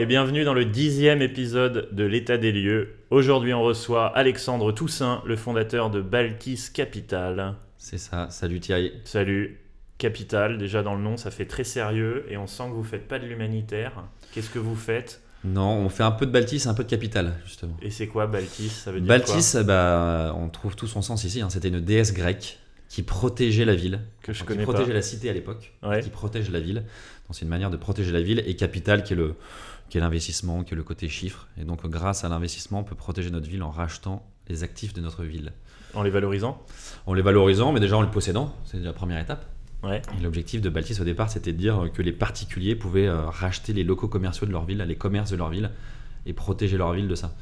et bienvenue dans le dixième épisode de l'état des lieux. Aujourd'hui on reçoit Alexandre Toussaint, le fondateur de Baltis Capital. C'est ça, salut Thierry. Salut. Capital, déjà dans le nom, ça fait très sérieux et on sent que vous faites pas de l'humanitaire. Qu'est-ce que vous faites non, on fait un peu de Baltis, un peu de Capital, justement. Et c'est quoi Baltis Ça veut dire Baltis, bah, on trouve tout son sens ici. Hein. C'était une déesse grecque qui protégeait la ville, que je qui connais protégeait la cité à l'époque, qui protège la ville. Donc c'est une manière de protéger la ville et Capital qui est le, qui est l'investissement, qui est le côté chiffre. Et donc, grâce à l'investissement, on peut protéger notre ville en rachetant les actifs de notre ville. En les valorisant En les valorisant, mais déjà en le possédant, c'est la première étape. Ouais. L'objectif de Baltis au départ, c'était de dire que les particuliers pouvaient euh, racheter les locaux commerciaux de leur ville, les commerces de leur ville, et protéger leur ville de ça.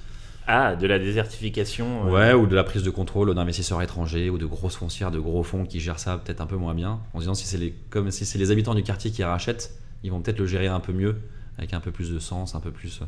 Ah, de la désertification euh. Ouais, ou de la prise de contrôle d'investisseurs étrangers ou de grosses foncières, de gros fonds qui gèrent ça peut-être un peu moins bien. En disant, si c'est les, comme, si les habitants du quartier qui rachètent, ils vont peut-être le gérer un peu mieux avec un peu plus de sens, un peu plus,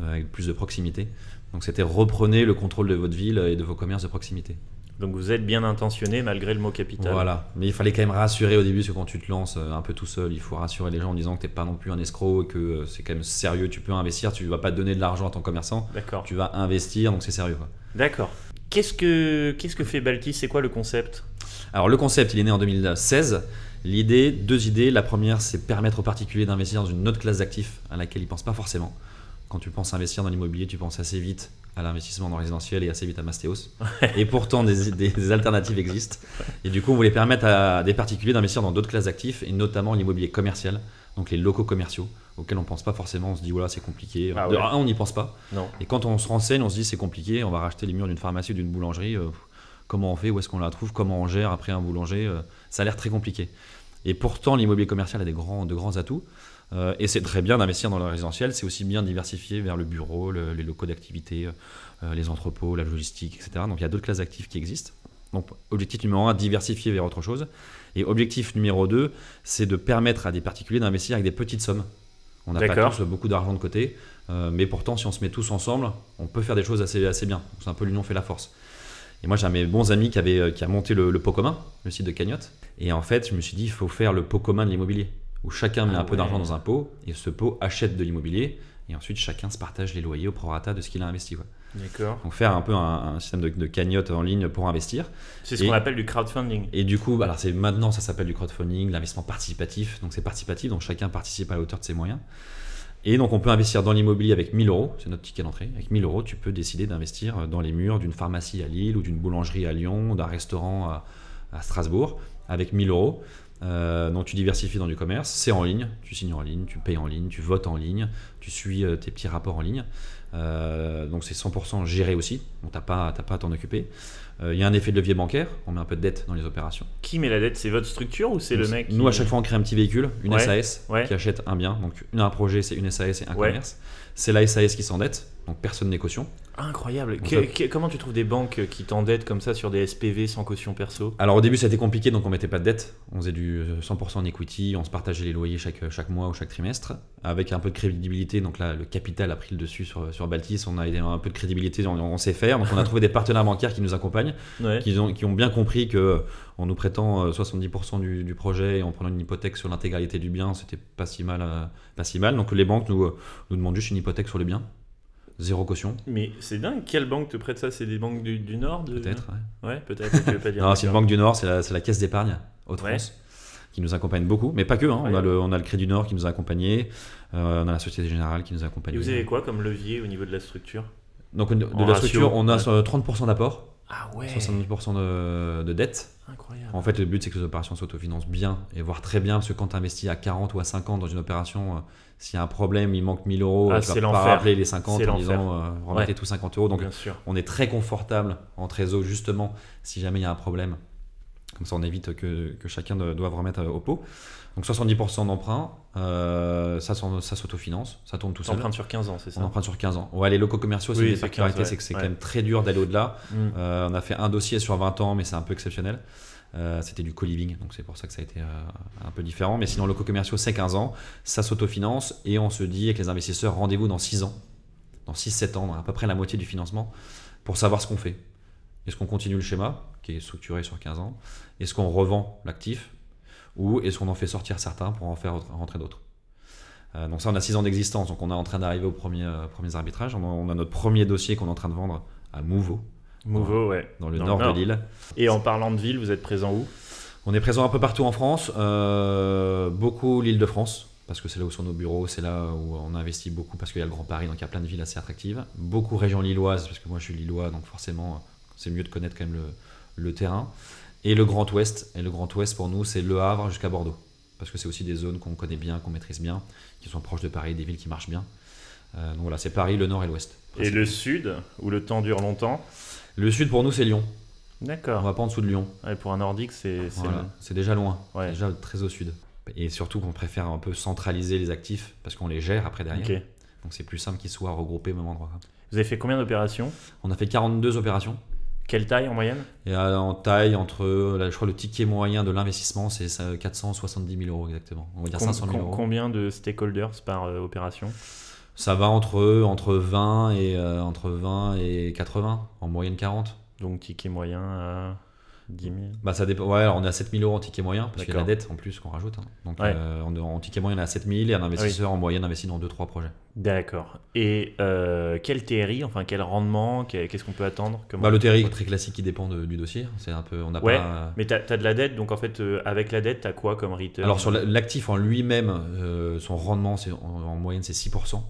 euh, avec plus de proximité. Donc c'était reprenez le contrôle de votre ville et de vos commerces de proximité. Donc vous êtes bien intentionné malgré le mot capital. Voilà, mais il fallait quand même rassurer au début, parce que quand tu te lances euh, un peu tout seul, il faut rassurer les gens en disant que tu n'es pas non plus un escroc, et que euh, c'est quand même sérieux, tu peux investir, tu ne vas pas donner de l'argent à ton commerçant, D'accord. tu vas investir, donc c'est sérieux. D'accord. Qu'est-ce que, qu'est-ce que fait Balti C'est quoi le concept Alors le concept, il est né en 2016. L'idée, deux idées. La première, c'est permettre aux particuliers d'investir dans une autre classe d'actifs à laquelle ils ne pensent pas forcément. Quand tu penses investir dans l'immobilier, tu penses assez vite à l'investissement dans le résidentiel et assez vite à Mastéos. et pourtant, des, alternatives existent. Et du coup, on voulait permettre à des particuliers d'investir dans d'autres classes d'actifs, et notamment l'immobilier commercial, donc les locaux commerciaux, auxquels on ne pense pas forcément. On se dit, voilà, c'est compliqué. Ah on n'y pense pas. Et quand on se renseigne, on se dit, c'est compliqué, on va racheter les murs d'une pharmacie d'une boulangerie. Euh, comment on fait, où est-ce qu'on la trouve, comment on gère après un boulanger. Euh, ça a l'air très compliqué. Et pourtant, l'immobilier commercial a des grands, de grands atouts. Euh, et c'est très bien d'investir dans le résidentiel, c'est aussi bien diversifié vers le bureau, les locaux d'activité, euh, les entrepôts, la logistique, etc. Donc il y a d'autres classes d'actifs qui existent. Donc objectif numéro 1, diversifier vers autre chose. Et objectif numéro deux, c'est de permettre à des particuliers d'investir avec des petites sommes. On n'a pas tous beaucoup d'argent de côté, mais pourtant si on se met tous ensemble, on peut faire des choses assez, assez bien. C'est un peu l'union fait la force. Et moi, j'ai un de mes bons amis qui, euh, a monté le, pot commun, le site de Cagnotte. Et en fait, je me suis dit, il faut faire le pot commun de l'immobilier, où chacun met ah un peu d'argent dans un pot, et ce pot achète de l'immobilier, et ensuite chacun se partage les loyers au prorata de ce qu'il a investi. D'accord. Donc faire un peu un, système de, de, cagnotte en ligne pour investir. C'est ce qu'on appelle du crowdfunding. Et du coup, alors c'est maintenant ça s'appelle du crowdfunding, l'investissement participatif. Donc c'est participatif, donc chacun participe à la hauteur de ses moyens. Et donc on peut investir dans l'immobilier avec 1000 euros, c'est notre ticket d'entrée. Avec 1000 euros, tu peux décider d'investir euh, dans les murs d'une pharmacie à Lille ou d'une boulangerie à Lyon, d'un restaurant à, Strasbourg, avec 1000 euros. Euh, donc tu diversifies dans du commerce, c'est en ligne, tu signes en ligne, tu payes en ligne, tu votes en ligne, tu suis euh, tes petits rapports en ligne. donc c'est 100% géré aussi, donc t'as pas, pas à t'en occuper. Euh, il y a un effet de levier bancaire, on met un peu de dette dans les opérations. Qui met la dette C'est votre structure ou c'est le mec Nous, à chaque fois, on crée un petit véhicule, une SAS, qui achète un bien. Donc, un projet, c'est une SAS et un commerce. C'est la SAS qui s'endette, donc personne n'est caution. Incroyable. comment tu trouves des banques qui t'endettent comme ça sur des SPV sans caution perso Alors au début ça a été compliqué donc on mettait pas de dette. On faisait du 100% euh, en equity, on se partageait les loyers chaque, euh, chaque mois ou chaque trimestre. Avec un peu de crédibilité, donc là le capital a pris le dessus sur, sur Baltis, on a un peu de crédibilité, on, on sait faire. Donc on a trouvé des partenaires bancaires qui nous accompagnent qui, ont, ont bien compris que en nous prêtant 70% euh, du, projet et en prenant une hypothèque sur l'intégralité du bien, c'était pas si mal, euh, pas si mal. Donc les banques nous, euh, nous demandent juste une hypothèque sur le bien zéro caution. Mais c'est dingue, quelle banque te prête ça C'est des banques du, Nord Peut-être, ouais. peut-être, non, c'est une banque du Nord, c'est la, Caisse d'épargne, haute qui nous accompagne beaucoup, mais pas que. Hein. On, a le, on, Crédit du Nord qui nous a accompagnés, on a la Société Générale qui nous a vous avez quoi comme levier au niveau de la structure Donc, de, la structure, on a 30% d'apport. 70% ah de, de, dette. Incroyable. En fait, le but, c'est que les opérations s'autofinancent bien, et voire très bien, parce que quand tu investis à 40 ou à 50 dans une opération, euh, s'il y a un problème, il manque 1000 euros, ah, tu vas pas rappeler les 50 en disant euh, remettez tous 50 euros. Donc, on est très confortable en trésor, justement, si jamais il y a un problème. Comme ça, on évite que, que chacun doive remettre euh, au pot. Donc 70% d'emprunt, euh, ça, s'autofinance, ça tourne tout seul. On sur 15 ans, c'est ça On sur 15 ans. Ouais, les locaux commerciaux, c'est oui, c'est que c'est quand même très dur d'aller au-delà. Mm. Euh, on a fait un dossier sur 20 ans, mais c'est un peu exceptionnel. Euh, c'était du co-living, donc c'est pour ça que ça a été un peu différent. Mais sinon, locaux commerciaux, c'est 15 ans, ça s'autofinance et on se dit avec les investisseurs, rendez-vous dans 6 ans, dans 6-7 ans, à peu près la moitié du financement, pour savoir ce qu'on fait. Est-ce qu'on continue le schéma, qui est structuré sur 15 ans Est-ce qu'on revend l'actif ou est-ce qu'on en fait sortir certains pour en faire rentrer d'autres euh, Donc ça, on a six ans d'existence, donc on est en train d'arriver aux premiers, euh, premiers arbitrages. On a, notre premier dossier qu'on est en train de vendre à Mouveau. Mouveau, dans, ouais. Dans le, nord, de l'île. Et en parlant de ville, vous êtes présent où On est présent un peu partout en France, euh, beaucoup l'île de France. Parce que c'est là où sont nos bureaux, c'est là où on investit beaucoup parce qu'il y a le Grand Paris, donc il y a plein de villes assez attractives. Beaucoup région lilloise, parce que moi je suis lillois, donc forcément c'est mieux de connaître quand même le, le terrain. Et le Grand Ouest. Et le Grand Ouest, pour nous, c'est Le Havre jusqu'à Bordeaux. Parce que c'est aussi des zones qu'on connaît bien, qu'on maîtrise bien, qui sont proches de Paris, des villes qui marchent bien. Euh, donc voilà, c'est Paris, le Nord et l'Ouest. Et le Sud, où le temps dure longtemps Le Sud, pour nous, c'est Lyon. D'accord. On va pas en dessous de Lyon. et pour un Nordique, c'est c'est déjà loin. déjà très au Sud. Et surtout qu'on préfère un peu centraliser les actifs, parce qu'on les gère après derrière. Donc c'est plus simple qu'ils soient regroupés au même endroit. Vous avez fait combien d'opérations On a fait 42 opérations. Quelle taille en moyenne euh, En taille, entre, euh, je crois, le ticket moyen de l'investissement, c'est 470 000 euros exactement. On va dire 500 Combien de stakeholders par euh, opération Ça va entre, entre, 20 et, entre 20 et 80, en moyenne 40. Donc ticket moyen bah, ça dépend. alors on est à 7000 euros en ticket moyen, parce qu'il y a la dette en plus qu'on rajoute. Hein. Donc euh, en, ticket moyen, on est à 7000 et un ah investisseur en moyenne investit dans 2-3 projets. D'accord. Et euh, quel TRI, enfin quel rendement, qu'est-ce qu'on peut attendre bah, Le TRI très classique, il dépend du dossier. Hein. C'est un peu, on n'a euh, mais tu as, de la dette, donc en fait, euh, avec la dette, tu as quoi comme return Alors sur l'actif en lui-même, son rendement, c'est en moyenne, c'est 6%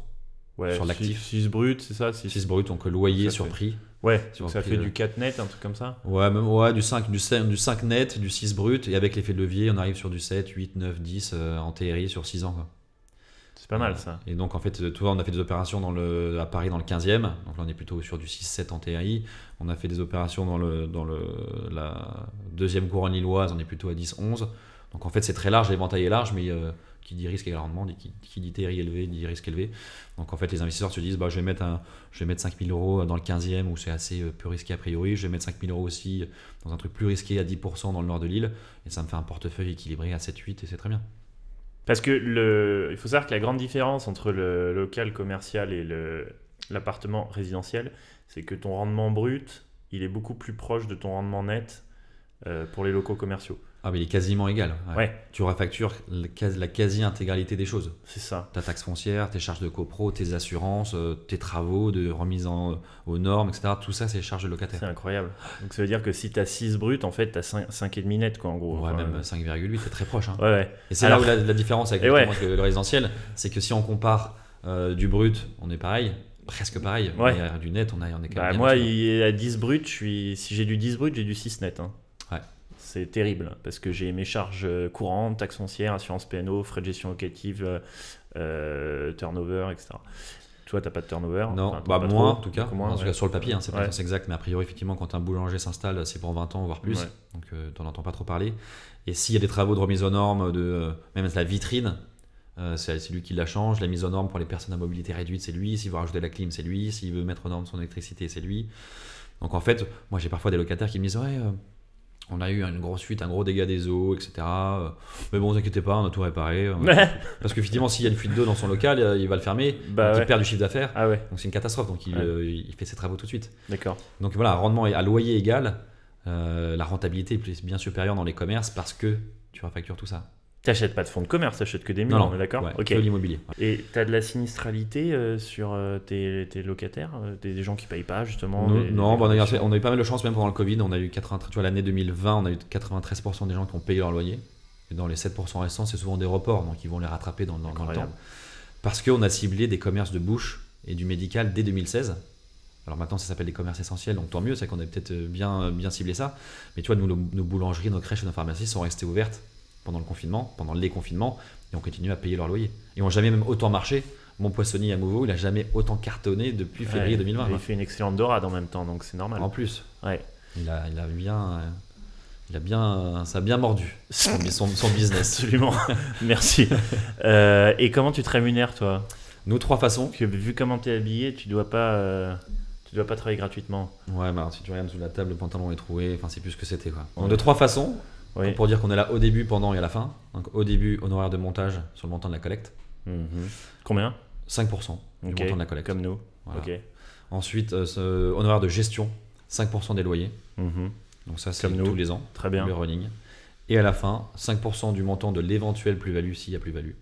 sur l'actif. 6 brut, c'est ça 6 brut, donc loyer sur prix. Ouais, ça fait du 4 net, un truc comme ça Ouais, même, ouais du, 5, du, du 5 net, du 6 brut, et avec l'effet de levier, on arrive sur du 7, 8, 9, 10 en TRI sur 6 ans. C'est pas mal ça. Et donc en fait, euh, toi, on a fait des opérations dans le, à Paris dans le 15e, donc là on est plutôt sur du 6-7 en TRI. On a fait des opérations dans, le, dans le, la deuxième couronne lilloise, on est plutôt à 10-11. Donc en fait, c'est très large, l'éventail est large, mais euh, qui dit risque et rendement, qui, qui dit TRI élevé, dit risque élevé. Donc en fait, les investisseurs se disent bah, je vais mettre, un, je vais mettre 5000 euros dans le 15e où c'est assez euh, peu risqué a priori. Je vais mettre 5000 euros aussi dans un truc plus risqué à 10% dans le nord de l'île. Et ça me fait un portefeuille équilibré à 7-8 et c'est très bien. Parce que le, il faut savoir que la grande différence entre le local commercial et l'appartement résidentiel, c'est que ton rendement brut, il est beaucoup plus proche de ton rendement net euh, pour les locaux commerciaux. Ah mais il est quasiment égal. Ouais. Tu refactures la quasi-intégralité des choses. C'est ça. Ta taxe foncière, tes charges de copro, tes assurances, euh, tes travaux de remise en, euh, aux normes, etc. Tout ça, c'est charges de locataire. C'est incroyable. Donc ça veut dire que si tu as 6 brut, en fait, tu as 5,5 5 net, quoi, en gros. Ouais, même 5,8, euh, c'est très proche. Hein. ouais, Et c'est là où la, différence avec le, résidentiel, c'est que si on compare du brut, on est pareil, presque pareil. Ouais. Mais du net, on, a, on est quand même bah, Moi, hein. il 10 brut, je suis... si j'ai du 10 brut, j'ai du 6 net. Hein c'est terrible parce que j'ai mes charges euh, courantes, taxes foncières, assurance PNO, frais de gestion locative, euh, euh, turnover, etc. Toi, t'as pas de turnover Non, bah, moi en tout cas, en tout cas sur le papier, hein, c'est pas exact, mais a priori, effectivement, quand un boulanger s'installe, c'est pour 20 ans, voire plus, donc tu t'en entends pas trop parler. Et s'il y a des travaux de remise aux normes, de, même la vitrine, c'est lui qui la change. La mise aux normes pour les personnes à mobilité réduite, c'est lui. S'il veut rajouter la clim, c'est lui. S'il veut mettre aux normes son électricité, c'est lui. Donc en fait, moi j'ai parfois des locataires qui me disent Ouais, on a eu une grosse fuite, un gros dégât des eaux, etc. Euh, mais bon, vous inquiétez pas, on a tout réparé. Parce que finalement, s'il y a une fuite d'eau dans son local, il va le fermer, bah il perd du chiffre d'affaires. Ah donc c'est une catastrophe, donc euh, il, fait ses travaux tout de suite. D'accord. Donc voilà, rendement à loyer égal, euh, la rentabilité est bien supérieure dans les commerces parce que tu refactures tout ça. T'achètes pas de fonds de commerce, t'achètes que des murs, d'accord Ok. l'immobilier. Et t'as de la sinistralité euh, sur euh, tes, locataires, euh, des, gens qui payent pas justement Non, on, a, eu pas mal de chance même pendant le Covid. On a eu tu l'année 2020, on a eu 93% des gens qui ont payé leur loyer. Et dans les 7% récents c'est souvent des reports, donc ils vont les rattraper dans, le temps. Parce qu'on a ciblé des commerces de bouche et du médical dès 2016. Alors maintenant, ça s'appelle des commerces essentiels, donc tant mieux, c'est qu'on a peut-être bien, bien ciblé ça. Mais tu vois, nos, nos boulangeries, nos crèches et nos pharmacies sont restées ouvertes pendant le confinement, pendant les confinements, et ont continué à payer leur loyer. Ils n'ont jamais même autant marché. Mon poissonnier à nouveau, il n'a jamais autant cartonné depuis février 2020. Il hein. fait une excellente dorade en même temps, donc c'est normal. En plus, ouais. il, a, il a bien. Il a bien, ça a bien mordu son, son, business. Absolument. Merci. Euh, et comment tu te rémunères, toi Nous, trois façons. vu comment tu es habillé, tu dois pas, euh, dois pas travailler gratuitement. Ouais, si tu regardes sous la table, le pantalon est troué. Enfin, c'est plus ce que c'était. de trois façons pour dire qu'on est là au début, pendant et à la fin. Donc au début, honoraire de montage sur le montant de la collecte. Mhm. Combien 5% du montant de la collecte. Comme nous. Voilà. Ensuite, euh, honoraire de gestion, 5% des loyers. Mhm. Donc ça, c'est tous les ans. Très bien. Le running. Et à la fin, 5% du montant de l'éventuelle plus-value s'il y a plus-value.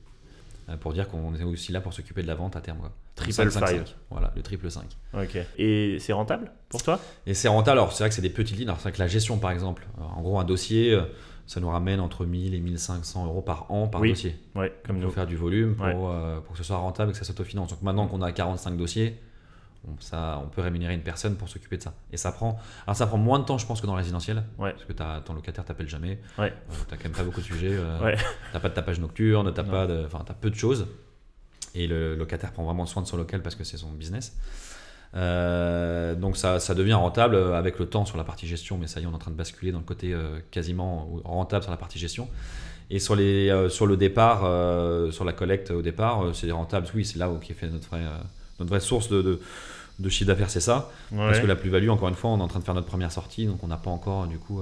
Euh, pour dire qu'on est aussi là pour s'occuper de la vente à terme. Triple 5. Voilà, le triple 5. Ok. Et c'est rentable pour toi Et c'est rentable. Alors, c'est vrai que c'est des petites lignes. Alors, c'est vrai que la gestion, par exemple, euh, en gros, un dossier, euh, ça nous ramène entre 1000 et 1500 euros par an par oui. dossier. Ouais, comme nous. faire du volume pour, euh, pour, que ce soit rentable et que ça s'autofinance. Donc, maintenant qu'on a 45 dossiers, on, ça, on peut rémunérer une personne pour s'occuper de ça. Et ça prend, alors ça prend moins de temps, je pense, que dans le résidentiel. Parce que as, ton locataire t'appelle jamais. Ouais. Euh, quand même pas beaucoup de sujets. Euh, n'as pas de tapage nocturne, t'as, pas de, as peu de choses et le locataire prend vraiment soin de son local parce que c'est son business. Euh, donc ça, ça, devient rentable avec le temps sur la partie gestion, mais ça y est, on est en train de basculer dans le côté euh, quasiment rentable sur la partie gestion. Et sur, les, euh, sur le départ, sur la collecte au départ, c'est rentable. Oui, c'est là où qui fait notre vraie, notre vraie source de, chiffre d'affaires, c'est ça. Parce que la plus-value, encore une fois, on est en train de faire notre première sortie, donc on n'a pas encore du coup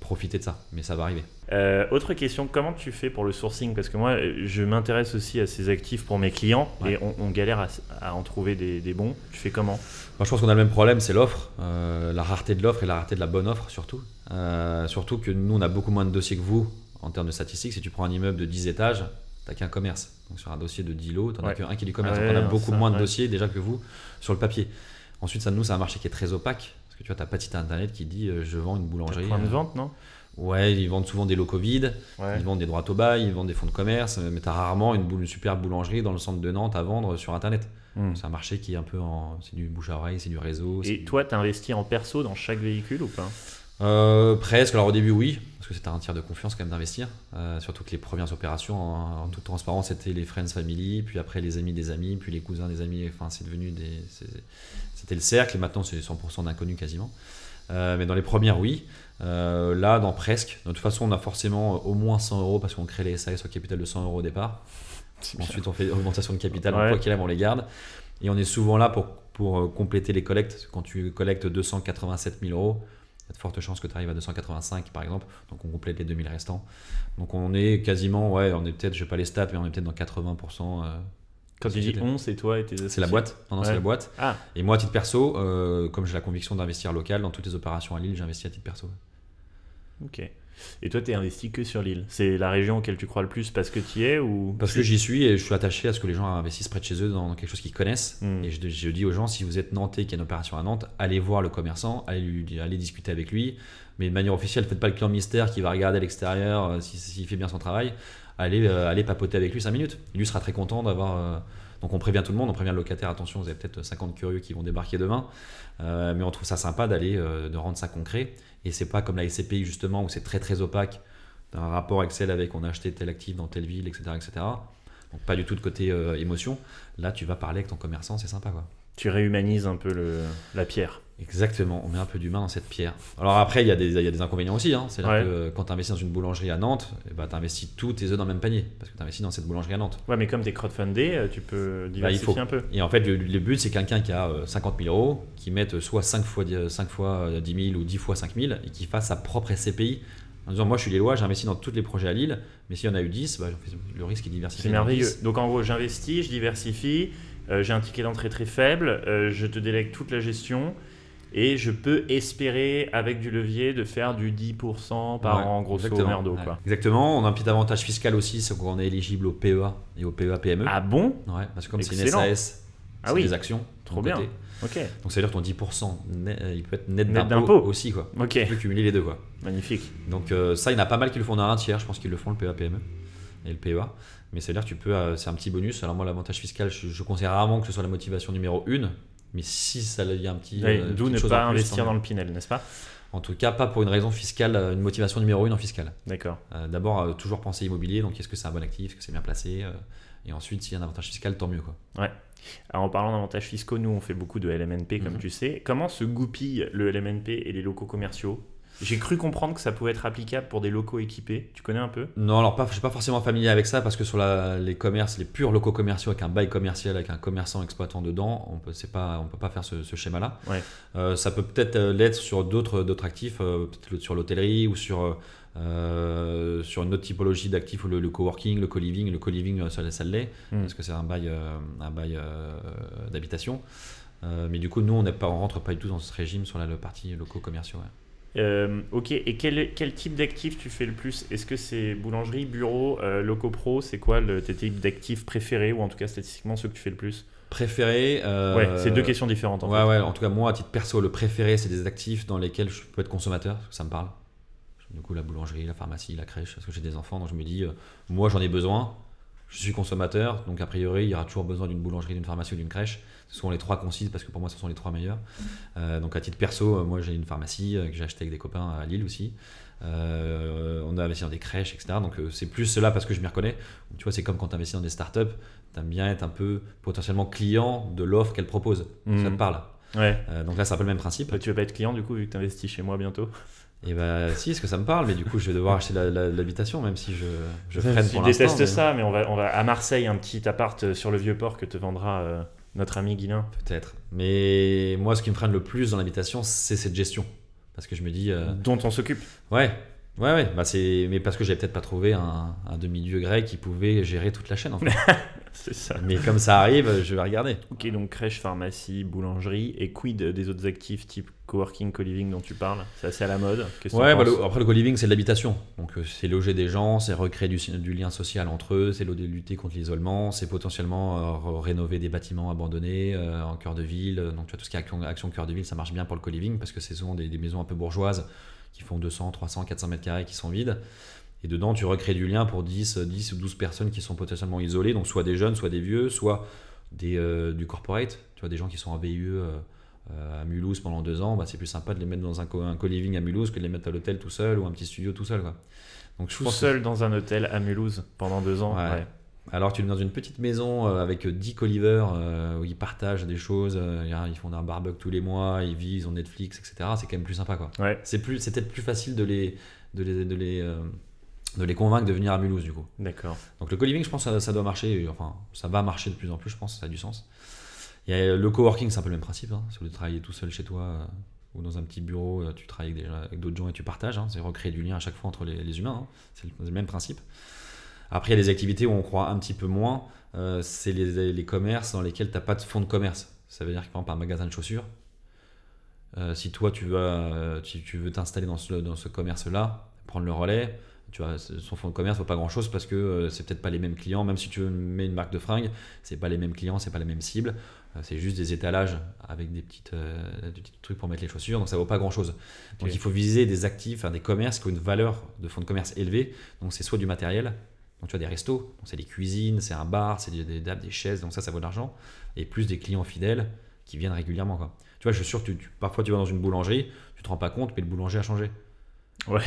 profité de ça, mais ça va arriver. Euh, autre question, comment tu fais pour le sourcing Parce que moi, je m'intéresse aussi à ces actifs pour mes clients et on, galère à, en trouver des, bons. Tu fais comment moi, je pense qu'on a le même problème, c'est l'offre, euh, la rareté de l'offre et la rareté de la bonne offre surtout. Euh, surtout que nous, on a beaucoup moins de dossiers que vous en termes de statistiques. Si tu prends un immeuble de 10 étages, tu n'as qu'un commerce. Donc sur un dossier de 10 lots, t'en ouais. as qu'un qui est du commerce. Donc on a beaucoup moins de dossiers déjà que vous sur le papier. Ensuite, ça, nous, c'est un marché qui est très opaque. Parce que tu vois, ta pas de site internet qui dit je vends une boulangerie. point de vente, non Ouais, ils vendent souvent des locaux vides, ils vendent des droits au bail, ils vendent des fonds de commerce, mais tu as rarement une, boule, super boulangerie dans le centre de Nantes à vendre sur Internet. Hmm. C'est un marché qui est un peu en. C'est du bouche à oreille, c'est du réseau. Et toi, tu investi en perso dans chaque véhicule ou pas euh, Presque. Alors au début, oui, parce que c'était un tiers de confiance quand même d'investir. Euh, surtout que les premières opérations, en, toute transparence, c'était les friends family, puis après les amis des amis, puis les cousins des amis. Enfin, c'est devenu des. C'était le cercle, et maintenant c'est 100% d'inconnus quasiment. Euh, mais dans les premières, oui. Euh, là, dans presque. De toute façon, on a forcément euh, au moins 100 euros parce qu'on crée les SAS au capital de 100 euros au départ. Ensuite, on fait augmentation de capital. qu'il on les garde. Et on est souvent là pour, pour euh, compléter les collectes. Quand tu collectes 287 000 euros, il y a de fortes chances que tu arrives à 285 par exemple. Donc on complète les 2000 restants. Donc on est quasiment, ouais, on est peut-être, je vais pas les stats, mais on est peut-être dans 80%. quand tu dis on, c'est toi et tes C'est la boîte. Non, c'est la boîte. Ah. Et moi, à titre perso, comme j'ai la conviction d'investir local dans toutes les opérations à Lille, j'investis à titre perso. Ok. Et toi, tu es investi que sur l'île C'est la région auquel tu crois le plus parce que tu y es ou... Parce que j'y suis et je suis attaché à ce que les gens investissent près de chez eux dans quelque chose qu'ils connaissent. Hmm. Et je, dis aux gens, si vous êtes nantais, qui a une opération à Nantes, allez voir le commerçant, allez, discuter avec lui. Mais de manière officielle, ne faites pas le client mystère qui va regarder à l'extérieur euh, s'il fait bien son travail. Allez, euh, papoter avec lui 5 minutes. lui sera très content d'avoir... Euh, donc on prévient tout le monde, on prévient le locataire, attention, vous avez peut-être 50 curieux qui vont débarquer demain. mais on trouve ça sympa d'aller, de rendre ça concret et c'est pas comme la SCPI justement où c'est très très opaque, un rapport Excel avec on a acheté tel actif dans telle ville, etc. etc. Donc pas du tout de côté euh, émotion. Là, tu vas parler avec ton commerçant, c'est sympa quoi. Tu réhumanises un peu le, la pierre. Exactement, on met un peu d'humain dans cette pierre. Alors après, il y, a des, inconvénients aussi. Hein. C'est-à-dire que quand tu investis dans une boulangerie à Nantes, eh ben, tu investis tous tes œufs dans le même panier. Parce que tu investis dans cette boulangerie à Nantes. Ouais, mais comme tu es crowdfundé, euh, tu peux bah, diversifier un peu. Et en fait, le, but, c'est quelqu'un qui a 50 euh, 000 euros, qui met soit 5 fois, 5 fois 10 euh, 000 ou 10 fois 5 000 et qui fasse sa propre SCPI en disant moi je suis lois, j'investis dans tous les projets à Lille, mais s'il y en a eu 10, bah, le risque est diversifié. C'est merveilleux. Donc en gros, j'investis, je diversifie, euh, j'ai un ticket d'entrée très faible, euh, je te délègue toute la gestion et je peux espérer avec du levier de faire du 10% par an, grosso merdo. Exactement, on a un petit avantage fiscal aussi, c'est qu'on est éligible au PEA et au PEA-PME. E. Ah bon Ouais, parce que comme c'est une SAS, ah oui. des actions. Trop bien. Ok. Donc ça veut dire ton 10%, euh, il peut être net, d'impôts d'impôt aussi. Quoi. Ok. Tu peux cumuler les deux. Quoi. Magnifique. Donc ça, il y en a pas mal qui le font dans un tiers, je pense qu'ils le font le PEA-PME et le PEA. Mais c'est-à-dire, tu peux, euh, c'est un petit bonus. Alors, moi, l'avantage fiscal, je, je, conseille rarement que ce soit la motivation numéro une, Mais si ça devient un petit. Euh, d'où ne pas investir dans le Pinel, n'est-ce pas en tout cas, pas pour une raison fiscale, euh, une motivation numéro une en fiscal. D'accord. D'abord, toujours penser immobilier, donc est-ce que c'est un bon actif, est-ce que c'est bien placé Et ensuite, s'il y a un avantage fiscal, tant mieux. Quoi. Ouais. Alors, en parlant d'avantages fiscaux, nous, on fait beaucoup de LMNP, comme mhm. tu sais. Comment se goupillent le LMNP et les locaux commerciaux j'ai cru comprendre que ça pouvait être applicable pour des locaux équipés. Tu connais un peu Non, alors pas, je suis pas forcément familier avec ça parce que sur les commerces, les purs locaux commerciaux avec un bail commercial, avec un commerçant exploitant dedans, on peut, pas, on peut pas faire ce, schéma-là. Euh, ça peut peut-être euh, l'être sur d'autres, actifs, euh, peut-être sur l'hôtellerie ou sur sur une autre typologie d'actifs, le, le coworking, le co-living, le co-living ça, ça l'est hmm. parce que c'est un bail, un bail d'habitation. mais du coup, nous, on ne rentre pas du tout dans ce régime sur la, partie locaux commerciaux. Euh, ok, et quel, quel type d'actif tu fais le plus Est-ce que c'est boulangerie, bureau, euh, locopro C'est quoi le, tes types d'actifs préférés ou en tout cas statistiquement ceux que tu fais le plus Préféré euh, Ouais, c'est deux questions différentes. En ouais, fait. ouais, en tout cas, moi à titre perso, le préféré c'est des actifs dans lesquels je peux être consommateur, parce que ça me parle. Du coup, la boulangerie, la pharmacie, la crèche, parce que j'ai des enfants, donc je me dis, moi j'en ai besoin, je suis consommateur, donc a priori il y aura toujours besoin d'une boulangerie, d'une pharmacie ou d'une crèche. Ce sont les trois concises parce que pour moi, ce sont les trois meilleurs. Euh, donc, à titre perso, euh, moi, j'ai une pharmacie euh, que j'ai achetée avec des copains à Lille aussi. on a investi dans des crèches, etc. Donc, c'est plus cela parce que je m'y reconnais. tu vois, c'est comme quand tu investis dans des startups, tu aimes bien être un peu potentiellement client de l'offre qu'elle propose. Mhm. Ça te parle. Ouais. donc là, c'est un peu le même principe. Bah, tu vas pas être client du coup, vu que tu investis chez moi bientôt Et eh bah, ben, si, parce que ça me parle, mais du coup, je vais devoir acheter l'habitation, même si je, je freine pour l'instant. Je déteste ça, mais on va, on va à Marseille, un petit appart sur le vieux port que te vendra. Notre ami Guilin. Peut-être. Mais moi, ce qui me freine le plus dans l'habitation, c'est cette gestion. Parce que je me dis. Euh, Dont on s'occupe. Ouais. Ouais, ouais, bah c'est, mais parce que j'avais peut-être pas trouvé un, un demi-dieu grec qui pouvait gérer toute la chaîne. En fait. C'est ça. Mais comme ça arrive, je vais regarder. Ok, donc crèche, pharmacie, boulangerie et quid des autres actifs type coworking, co-living dont tu parles C'est assez à la mode. Ouais, bah, après le co-living, c'est l'habitation. Donc euh, c'est loger des gens, c'est recréer du, du, lien social entre eux, c'est lutter contre l'isolement, c'est potentiellement euh, rénover des bâtiments abandonnés euh, en cœur de ville. Donc tu vois, tout ce qui est action, cœur de ville, ça marche bien pour le co-living parce que c'est souvent des, des, maisons un peu bourgeoises qui font 200, 300, 400 mètres carrés qui sont vides. Et dedans, tu recrées du lien pour 10, 10 ou 12 personnes qui sont potentiellement isolées, donc soit des jeunes, soit des vieux, soit des, euh, du corporate, tu vois, des gens qui sont en VIE euh, à Mulhouse pendant deux ans, bah, c'est plus sympa de les mettre dans un, co à Mulhouse que de les mettre à l'hôtel tout seul ou un petit studio tout seul. Quoi. Donc, je seul dans un hôtel à Mulhouse pendant deux ans. Alors tu es dans une petite maison euh, avec 10 collivers où ils partagent des choses, ils font un barbecue tous les mois, ils vivent, ils ont Netflix, etc. C'est quand même plus sympa quoi. C'est peut-être plus facile de les, les, les, de les convaincre de venir à Mulhouse du coup. D'accord. Donc le co-living, je pense que ça, doit marcher, enfin ça va marcher de plus en plus, je pense, ça a du sens. Il y a le coworking, c'est un peu le même principe, hein. c'est de travailler tout seul chez toi euh, ou dans un petit bureau, euh, tu travailles avec, d'autres gens et tu partages, hein, c'est recréer du lien à chaque fois entre les, humains, hein. c'est le, même principe. Après, il y a des activités où on croit un petit peu moins, euh, c'est les, les, commerces dans lesquels tu n'as pas de fonds de commerce. Ça veut dire que par exemple un magasin de chaussures, si toi tu veux tu, tu veux t'installer dans ce, dans ce commerce-là, prendre le relais, tu vois, son fonds de commerce vaut pas grand chose parce que euh, c'est peut-être pas les mêmes clients. Même si tu mets une marque de fringues, c'est pas les mêmes clients, c'est pas la même cible euh, c'est juste des étalages avec des, petites, euh, petits trucs pour mettre les chaussures, donc ça vaut pas grand chose. Donc il faut viser des actifs, enfin, des commerces qui ont une valeur de fonds de commerce élevée. Donc c'est soit du matériel, donc tu as des restos, donc c'est des cuisines, c'est un bar, c'est des tables, des, chaises, donc ça, ça vaut de l'argent. Et plus des clients fidèles qui viennent régulièrement. Quoi. Tu vois, je suis sûr que parfois tu vas dans une boulangerie, tu te rends pas compte, mais le boulanger a changé. Ouais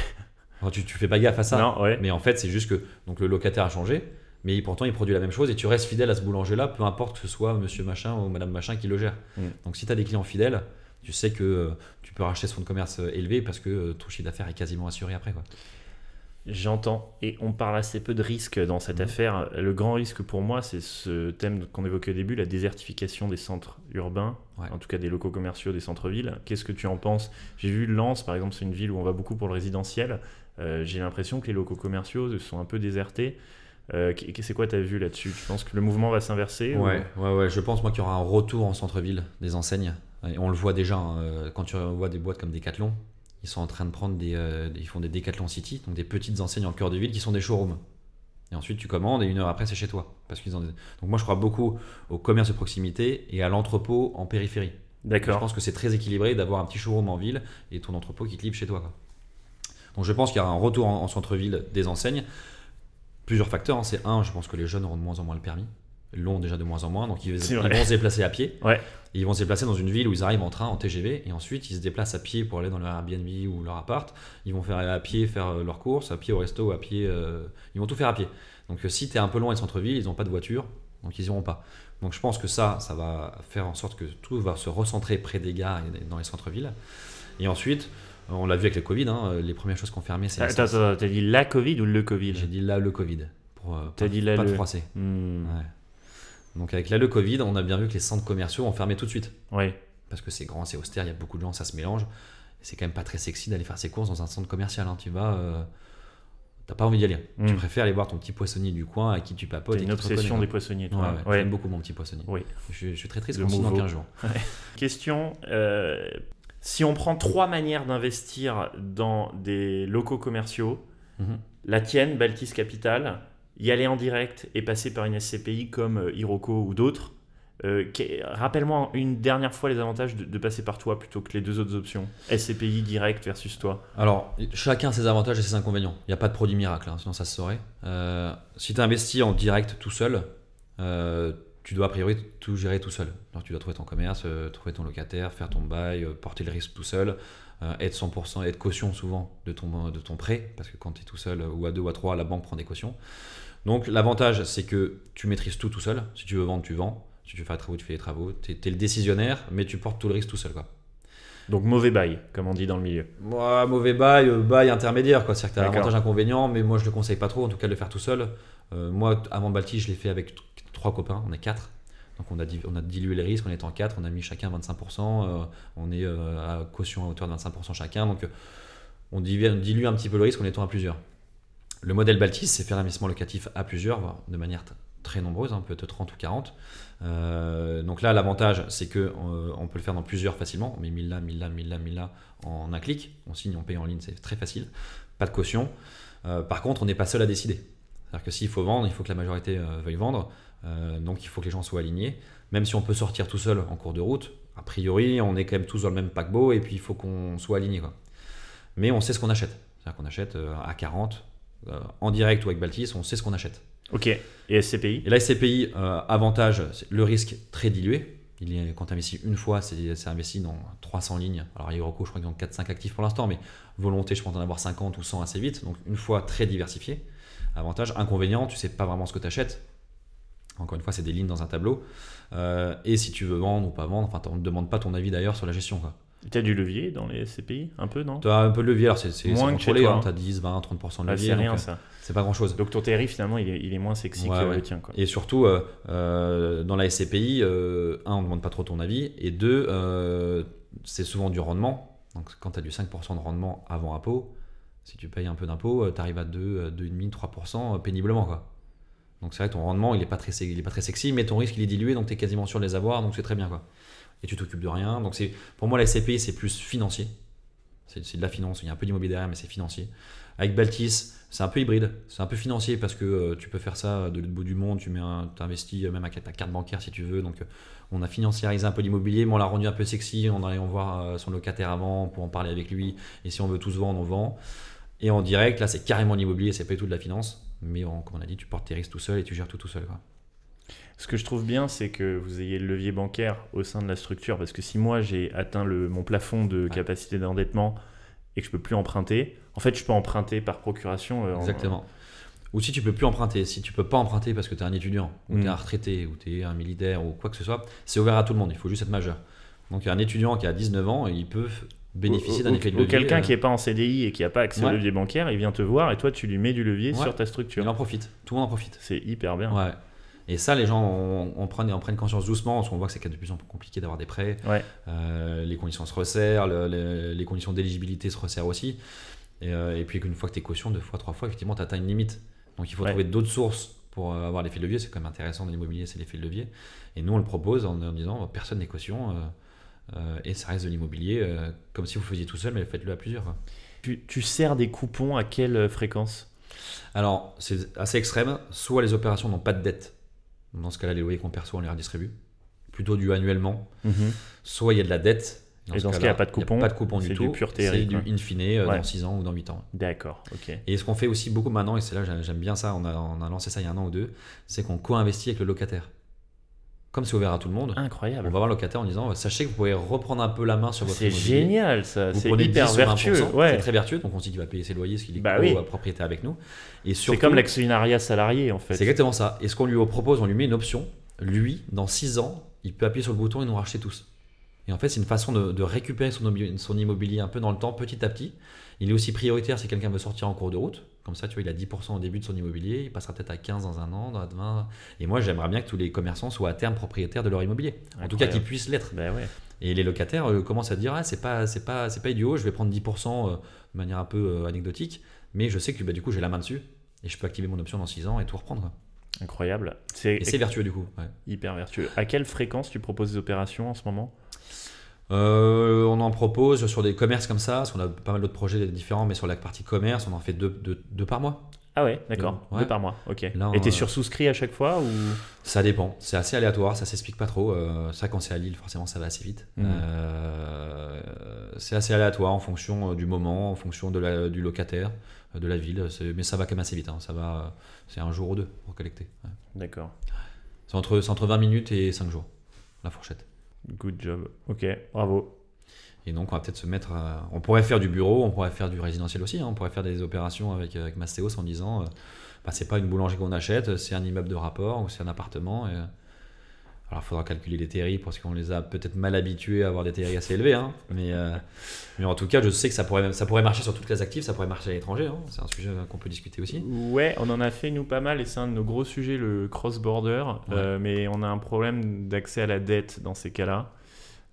tu, tu fais pas gaffe à ça. Mais en fait, c'est juste que donc, le locataire a changé, mais pourtant il produit la même chose et tu restes fidèle à ce boulanger-là, peu importe que ce soit monsieur machin ou madame machin qui le gère. Mm. Donc si tu as des clients fidèles, tu sais que euh, tu peux racheter ce fonds de commerce euh, élevé parce que euh, ton chiffre d'affaires est quasiment assuré après. Quoi. J'entends. Et on parle assez peu de risques dans cette mm. affaire. Le grand risque pour moi, c'est ce thème qu'on évoquait au début, la désertification des centres urbains, en tout cas des locaux commerciaux, des centres-villes. Qu'est-ce que tu en penses J'ai vu Lens, par exemple, c'est une ville où on va beaucoup pour le résidentiel. Euh, j'ai l'impression que les locaux commerciaux se sont un peu désertés. Euh, c'est quoi tu as vu là-dessus Tu penses que le mouvement va s'inverser ouais, ouais, ouais, je pense moi qu'il y aura un retour en centre-ville des enseignes. on le voit déjà hein, euh, quand tu vois des boîtes comme Decathlon, ils sont en train de prendre des, ils font des Decathlon City, donc des petites enseignes en cœur de ville qui sont des showrooms. Et ensuite tu commandes et une heure après c'est chez toi. Parce qu'ils ont Donc moi je crois beaucoup au commerce de proximité et à l'entrepôt en périphérie. D'accord. Je pense que c'est très équilibré d'avoir un petit showroom en ville et ton entrepôt qui te chez toi. Donc je pense qu'il y aura un retour en, centre-ville des enseignes. Plusieurs facteurs. Hein. C'est un, je pense que les jeunes auront de moins en moins le permis. l'ont déjà de moins en moins. Donc ils, vont se déplacer à pied. ils vont se déplacer dans une ville où ils arrivent en train, en TGV. Et ensuite, ils se déplacent à pied pour aller dans leur Airbnb ou leur appart. Ils vont faire à pied faire euh, leurs courses, à pied au resto, à pied. Euh, ils vont tout faire à pied. Donc euh, si tu es un peu loin du centre-ville, ils n'ont pas de voiture. Donc ils n'iront pas. Donc je pense que ça, ça va faire en sorte que tout va se recentrer près des gares dans les centres-villes. Et ensuite, on l'a vu avec le Covid, hein. les premières choses qu'on fermait, c'est. Attends, t'as dit la Covid ou le Covid J'ai dit la, le Covid. Pour, euh, t'as dit pas le. froisser. Hmm. Donc avec la, le Covid, on a bien vu que les centres commerciaux ont fermé tout de suite. Oui. Parce que c'est grand, c'est austère, il y a beaucoup de gens, ça se mélange. C'est quand même pas très sexy d'aller faire ses courses dans un centre commercial. Hein. Tu vas. Euh, t'as pas envie d'y aller. Hmm. Tu préfères aller voir ton petit poissonnier du coin à qui tu papotes. C'est une obsession des poissonniers, J'aime beaucoup mon petit poissonnier. Oui. Je, suis très triste quand dans 15 jours. Question euh, si on prend trois manières d'investir dans des locaux commerciaux, mhm. la tienne, Baltis Capital, y aller en direct et passer par une SCPI comme euh, Iroko ou d'autres, euh, Rappelle-moi une dernière fois les avantages de, passer par toi plutôt que les deux autres options, SCPI direct versus toi. Alors, chacun ses avantages et ses inconvénients. Il n'y a pas de produit miracle, hein, sinon ça se saurait. Euh, si tu investis en direct tout seul, tu dois a priori tout gérer tout seul. donc tu dois trouver ton commerce, euh, trouver ton locataire, faire ton bail, euh, porter le risque tout seul, euh, être 100%, être caution souvent de ton, de ton prêt, parce que quand tu es tout seul ou à deux ou à trois, la banque prend des cautions. Donc l'avantage, c'est que tu maîtrises tout tout seul. Si tu veux vendre, tu vends. Si tu veux faire les travaux, tu fais les travaux. Tu es, le décisionnaire, mais tu portes tout le risque tout seul. Quoi. Donc mauvais bail, comme on dit dans le milieu. Moi, mauvais bail, bail intermédiaire. C'est-à-dire que tu as avantage, inconvénient, mais moi je ne le conseille pas trop, en tout cas de le faire tout seul. moi, avant Balti, je l'ai fait avec trois copains, on est quatre. Donc on a, on a dilué les risques on est en étant quatre, on a mis chacun 25%, euh, on est euh, à caution à hauteur de 25% chacun. Donc euh, on dilue, un petit peu le risque en étant à plusieurs. Le modèle Baltis, c'est faire l'investissement locatif à plusieurs, de manière très nombreuse, hein, peut-être 30 ou 40. donc là, l'avantage, c'est que on peut le faire dans plusieurs facilement. On met 1000 là, 1000 là, 1000 là, 1000 là en un clic. On signe, on paye en ligne, c'est très facile. Pas de caution. par contre, on n'est pas seul à décider. C'est-à-dire que s'il faut vendre, il faut que la majorité veuille vendre. Euh, donc il faut que les gens soient alignés. Même si on peut sortir tout seul en cours de route, a priori, on est quand même tous dans le même paquebot et puis il faut qu'on soit aligné. Mais on sait ce qu'on achète. C'est-à-dire qu'on achète à euh, 40, euh, en direct ou avec Baltis, on sait ce qu'on achète. Ok. Et SCPI Et la SCPI, avantage, le risque très dilué. Il est, quand tu investis une fois, c'est investi dans 300 lignes. Alors, Iroco, je crois qu'ils ont 4-5 actifs pour l'instant, mais volonté, je pense en avoir 50 ou 100 assez vite. Donc, une fois très diversifié. Avantage, inconvénient, tu sais pas vraiment ce que tu achètes. Encore une fois, c'est des lignes dans un tableau. Euh, et si tu veux vendre ou pas vendre, enfin, on ne demande pas ton avis d'ailleurs sur la gestion. Tu as du levier dans les SCPI Un peu, non Tu as un peu de levier, alors c'est moins que Tu as 10, 20, 30% de ah, levier. c'est rien, euh, ça. C'est pas grand chose. Donc ton TRI, finalement, il est, moins sexy que le tien. Et surtout, euh, dans la SCPI, un, on ne demande pas trop ton avis. Et deux, c'est souvent du rendement. Donc quand tu as du 5% de rendement avant impôt, si tu payes un peu d'impôt, tu arrives à 2, 2,5, 3% péniblement. Quoi. Donc c'est vrai que ton rendement, il n'est pas, très, est pas très sexy, mais ton risque, il est dilué, donc tu es quasiment sûr de les avoir, donc c'est très bien. quoi. Et tu t'occupes de rien. Donc c'est pour moi, la SCPI, c'est plus financier. C'est de la finance, il y a un peu d'immobilier derrière, mais c'est financier. Avec Baltis, c'est un peu hybride, c'est un peu financier parce que euh, tu peux faire ça de l'autre bout du monde, tu mets un, investis euh, même avec ta carte bancaire si tu veux. Donc euh, on a financiarisé un peu l'immobilier, mais on l'a rendu un peu sexy en allant voir son locataire avant pour en parler avec lui. Et si on veut tous vendre, on vend. Et en direct, là c'est carrément l'immobilier, c'est pas du tout de la finance. Mais comme on a dit, tu portes tes risques tout seul et tu gères tout tout seul. Ce que je trouve bien, c'est que vous ayez le levier bancaire au sein de la structure, parce que si moi j'ai atteint le, mon plafond de capacité d'endettement et que je peux plus emprunter, en fait je peux emprunter par procuration. Euh, Exactement. Ou si tu peux plus emprunter, si tu peux pas emprunter parce que tu es un étudiant, ou tu es mm. un retraité, ou tu es un militaire, ou quoi que ce soit, c'est ouvert à tout le monde, il faut juste être majeur. Donc un étudiant qui a 19 ans, il peut bénéficier d'un effet de levier. Ou quelqu'un qui n'est euh, pas en CDI et qui n'a pas accès au levier bancaire, il vient te voir et toi tu lui mets du levier sur ta structure. Il en profite, tout le monde en profite. C'est hyper bien. Ouais. Et ça, les gens en, en, prennent, en prennent conscience doucement, parce qu'on voit que c'est de plus en plus compliqué d'avoir des prêts. Euh, les conditions se resserrent, les conditions d'éligibilité se resserrent aussi. Et, euh, puis une fois que tu es caution, deux fois, trois fois, effectivement, tu atteins une limite. Donc il faut trouver d'autres sources pour avoir l'effet de levier. C'est quand même intéressant dans l'immobilier, c'est l'effet de levier. Et nous, on le propose en, disant, personne n'est caution. Euh, et ça reste de l'immobilier, euh, comme si vous faisiez tout seul, mais faites-le à plusieurs. Hein. Tu, sers des coupons à quelle euh, fréquence Alors, c'est assez extrême. Soit les opérations n'ont pas de dette. Dans ce cas-là, les loyers qu'on perçoit, on les redistribue. Plutôt du annuellement. Mhm. Soit il y a de la dette. Et dans ce cas-là, il n'y a pas de coupon. pas de du tout. pur C'est du hein. in fine dans 6 ans ou dans 8 ans. D'accord, ok. Et ce qu'on fait aussi beaucoup maintenant, et c'est là j'aime bien ça, on on a lancé ça il y a un an ou deux, c'est qu'on co-investit avec le locataire comme c'est ouvert à tout le monde, incroyable. On va voir le locataire en disant euh, sachez que vous pouvez reprendre un peu la main sur votre C'est génial ça, c'est hyper vertueux. Ouais. C'est très vertueux, donc on dit qu'il va payer ses loyers, ce qu'il est bah propriétaire avec nous. Et c'est comme l'actionnariat salarié en fait. C'est exactement ça. Et ce qu'on lui propose, on lui met une option. Lui, dans 6 ans, il peut appuyer sur le bouton et nous racheter tous. Et en fait, c'est une façon de, de récupérer son, son immobilier un peu dans le temps, petit à petit. Il est aussi prioritaire si quelqu'un veut sortir en cours de route comme ça, tu vois, il a 10% au début de son immobilier, il passera peut-être à 15 dans un an, dans 20. Et moi, j'aimerais bien que tous les commerçants soient à terme propriétaires de leur immobilier. En tout cas, qu'ils puissent l'être. Ben et les locataires euh, commencent à dire ah c'est pas c'est pas c'est pas idiot, je vais prendre 10% euh, de manière un peu euh, anecdotique, mais je sais que bah, du coup j'ai la main dessus et je peux activer mon option dans 6 ans et tout reprendre. Incroyable. C'est et c'est vertueux du coup. Hyper vertueux. À quelle fréquence tu proposes des opérations en ce moment euh, on en propose sur des commerces comme ça, parce qu'on a pas mal d'autres projets différents, mais sur la partie commerce, on en fait deux, par mois. Ah ouais, d'accord, deux, par mois, ok. Là, et t'es souscrit à chaque fois ou Ça dépend, c'est assez aléatoire, ça s'explique pas trop. Euh, ça, quand c'est à Lille, forcément, ça va assez vite. Mhm. Euh, c'est assez aléatoire en fonction du moment, en fonction de du locataire, de la ville, mais ça va quand même assez vite. Hein. Ça va, c'est un jour ou deux pour collecter. D'accord. C'est entre, entre 20 minutes et 5 jours, la fourchette. Good job. Ok, bravo. Et donc, on va peut-être se mettre. On pourrait faire du bureau, on pourrait faire du résidentiel aussi. Hein. On pourrait faire des opérations avec, avec Mastéos en disant euh, bah, c'est pas une boulangerie qu'on achète, c'est un immeuble de rapport ou c'est un appartement. Et alors, il faudra calculer les TRI parce qu'on les a peut-être mal habitués à avoir des TRI assez élevés. Hein. Mais, euh, mais en tout cas, je sais que ça pourrait, ça pourrait marcher sur toutes les actifs ça pourrait marcher à l'étranger. Hein. C'est un sujet qu'on peut discuter aussi. Ouais, on en a fait, nous, pas mal. Et c'est un de nos gros sujets, le cross-border. Euh, mais on a un problème d'accès à la dette dans ces cas-là.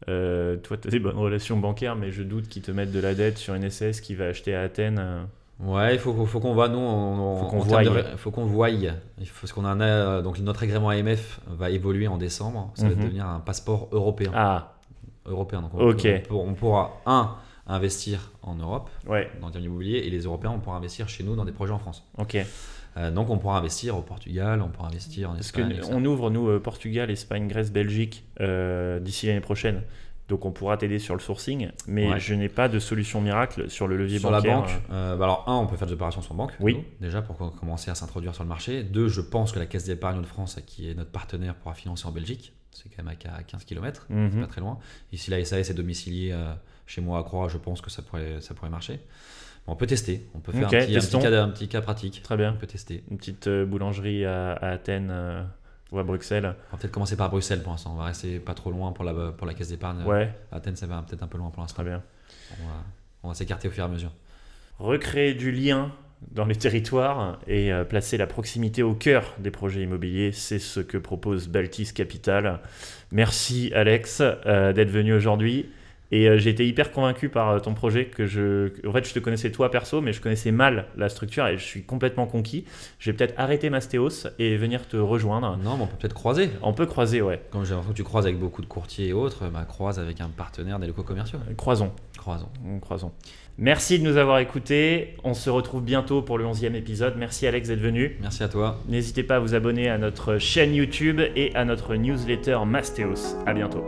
Euh, toi, tu as des bonnes relations bancaires, mais je doute qu'ils te mettent de la dette sur une SS qui va acheter à Athènes. Ouais, il faut, qu'on voit, nous, faut qu'on voie. Il faut qu'on voie. qu'on a, euh, donc notre agrément AMF va évoluer en décembre. Ça va mhm. devenir un passeport européen. Ah. Européen. Donc on, pourra, un, investir en Europe, dans le immobilier, et les Européens, on pourra investir chez nous dans des projets en France. Ok. Euh, donc on pourra investir au Portugal, on pourra investir en Espagne. Parce qu'on ouvre, nous, euh, Portugal, Espagne, Grèce, Belgique, d'ici l'année prochaine. Donc on pourra t'aider sur le sourcing, mais je n'ai pas de solution miracle sur le levier sur la banque, euh. Euh, bah alors un, on peut faire des opérations sans banque. Oui. déjà pour commencer à s'introduire sur le marché. Deux, je pense que la Caisse d'épargne de France, qui est notre partenaire, pourra financer en Belgique. C'est quand même à 15 km, c'est mhm. pas très loin. Ici, la SAS est domiciliée euh, chez moi à Croix, je pense que ça pourrait, ça pourrait marcher. On peut tester, on peut faire un, petit, cas, pratique. Très bien. On peut tester. Une petite boulangerie à, Athènes ou à Bruxelles. On va peut-être commencer par Bruxelles pour l'instant. On va rester pas trop loin pour la, pour la caisse d'épargne. Ouais. Athènes, ça va peut-être un peu loin pour l'instant. Très bien. On va, s'écarter au fur et à mesure. Recréer du lien dans les territoires et euh, placer la proximité au cœur des projets immobiliers, c'est ce que propose Baltis Capital. Merci Alex euh, d'être venu aujourd'hui. Et euh, j'ai été hyper convaincu par euh, ton projet que je. En fait, je te connaissais toi perso, mais je connaissais mal la structure et je suis complètement conquis. Je vais peut-être arrêter Mastéos et venir te rejoindre. Non, mais on peut peut-être croiser. On peut croiser, ouais. Comme j'ai l'impression que tu croises avec beaucoup de courtiers et autres, bah, croise avec un partenaire des locaux commerciaux. Euh, croisons. Croisons. Mm, croisons. Merci de nous avoir écoutés. On se retrouve bientôt pour le 11e épisode. Merci Alex d'être venu. Merci à toi. N'hésitez pas à vous abonner à notre chaîne YouTube et à notre newsletter Mastéos. À bientôt.